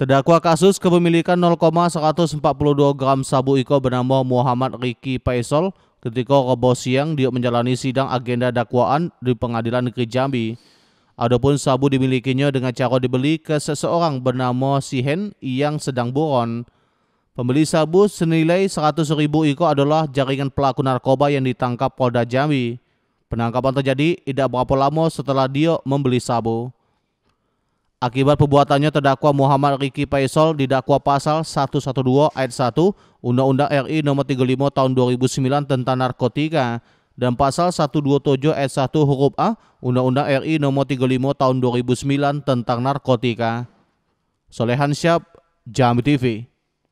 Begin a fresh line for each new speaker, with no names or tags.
Terdakwa kasus kepemilikan 0,142 gram sabu iko bernama Muhammad Riki Paisol ketika Rabu siang dia menjalani sidang agenda dakwaan di Pengadilan Negeri Jambi. Adapun sabu dimilikinya dengan cara dibeli ke seseorang bernama Sihen yang sedang buron. Pembeli sabu senilai 100 ribu iko adalah jaringan pelaku narkoba yang ditangkap Polda Jambi. Penangkapan terjadi tidak berapa lama setelah dia membeli sabu. Akibat perbuatannya terdakwa Muhammad Riki Paisol didakwa pasal 112 ayat 1 Undang-Undang RI nomor 35 tahun 2009 tentang narkotika dan pasal 127 ayat 1 huruf A Undang-Undang RI nomor 35 tahun 2009 tentang narkotika. Solehan Syab, Jambi TV.